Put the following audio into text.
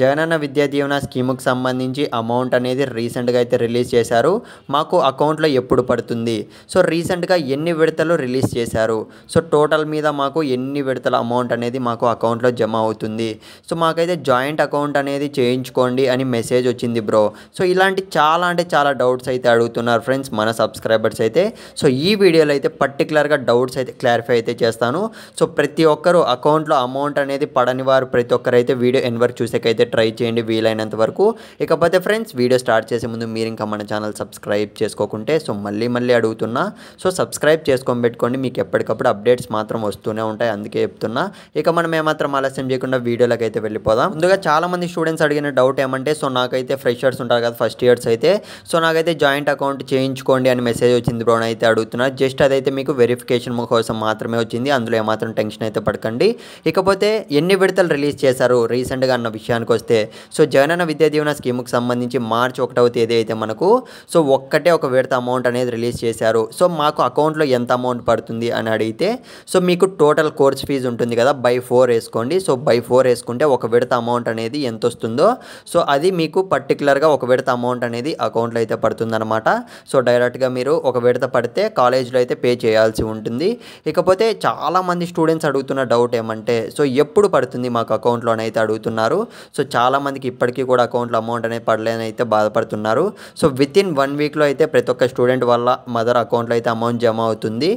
జగనన్న విద్యా దీవెన స్కీముకు సంబంధించి అమౌంట్ అనేది రీసెంట్గా అయితే రిలీజ్ చేశారు మాకు అకౌంట్లో ఎప్పుడు పడుతుంది సో రీసెంట్గా ఎన్ని విడతలు రిలీజ్ చేశారు సో టోటల్ మీద మాకు ఎన్ని విడతల అమౌంట్ అనేది మాకు అకౌంట్లో జమ అవుతుంది సో మాకైతే జాయింట్ అకౌంట్ అనేది చేయించుకోండి అని మెసేజ్ వచ్చింది బ్రో సో ఇలాంటి చాలా అంటే చాలా డౌట్స్ అయితే అడుగుతున్నారు ఫ్రెండ్స్ మన సబ్స్క్రైబర్స్ అయితే సో ఈ వీడియోలో అయితే పర్టికులర్గా డౌట్స్ అయితే క్లారిఫై అయితే చేస్తాను సో ప్రతి ఒక్కరు అకౌంట్లో అమౌంట్ అనేది పడని వారు ప్రతి ఒక్కరైతే వీడియో ఎన్వర్ చూసేకైతే అయితే ట్రై చేయండి వీలైనంత వరకు ఇకపోతే ఫ్రెండ్స్ వీడియో స్టార్ట్ చేసే ముందు మీరు ఇంకా మన ఛానల్ సబ్స్క్రైబ్ చేసుకోకుంటే సో మళ్ళీ మళ్ళీ అడుగుతున్నా సో సబ్స్క్రైబ్ చేసుకొని పెట్టుకోండి మీకు ఎప్పటికప్పుడు అప్డేట్స్ మాత్రం వస్తూనే ఉంటాయి అందుకే చెప్తున్నా ఇక మనం ఏమాత్రం ఆలస్యం చేయకుండా వీడియోలోకి అయితే వెళ్ళిపోదాం ముందుగా చాలామంది స్టూడెంట్స్ అడిగిన డౌట్ ఏమంటే సో నాకైతే ఫ్రెషర్స్ ఉంటారు కదా ఫస్ట్ ఇయర్స్ అయితే సో నాకైతే జాయింట్ అకౌంట్ చేయించుకోండి అని మెసేజ్ వచ్చింది బ్రోన్ అయితే అడుగుతున్నారు జస్ట్ అదైతే మీకు వెరిఫికేషన్ కోసం మాత్రమే వచ్చింది అందులో ఏమాత్రం టెన్షన్ అయితే పడకండి ఇకపోతే ఎన్ని విడతలు రిలీజ్ చేశారు రీసెంట్గా అన్న విషయానికి విషయానికి వస్తే సో జగనన్న విద్యా దీవెన స్కీమ్కి సంబంధించి మార్చి ఒకటవ తేదీ అయితే మనకు సో ఒక్కటే ఒక విడత అమౌంట్ అనేది రిలీజ్ చేశారు సో మాకు అకౌంట్లో ఎంత అమౌంట్ పడుతుంది అని అడిగితే సో మీకు టోటల్ కోర్స్ ఫీజు ఉంటుంది కదా బై ఫోర్ వేసుకోండి సో బై ఫోర్ వేసుకుంటే ఒక విడత అమౌంట్ అనేది ఎంత వస్తుందో సో అది మీకు పర్టికులర్గా ఒక విడత అమౌంట్ అనేది అకౌంట్లో అయితే పడుతుందన్నమాట సో డైరెక్ట్గా మీరు ఒక విడత పడితే కాలేజ్లో అయితే పే చేయాల్సి ఉంటుంది ఇకపోతే చాలామంది స్టూడెంట్స్ అడుగుతున్న డౌట్ ఏమంటే సో ఎప్పుడు పడుతుంది మాకు అకౌంట్లోనైతే అడుగుతున్నారు సో చాలామందికి ఇప్పటికీ కూడా అకౌంట్లో అమౌంట్ అనేది పడలేదని అయితే బాధపడుతున్నారు సో విత్ ఇన్ వన్ వీక్లో అయితే ప్రతి ఒక్క స్టూడెంట్ వాళ్ళ మదర్ అకౌంట్లో అయితే అమౌంట్ జమ అవుతుంది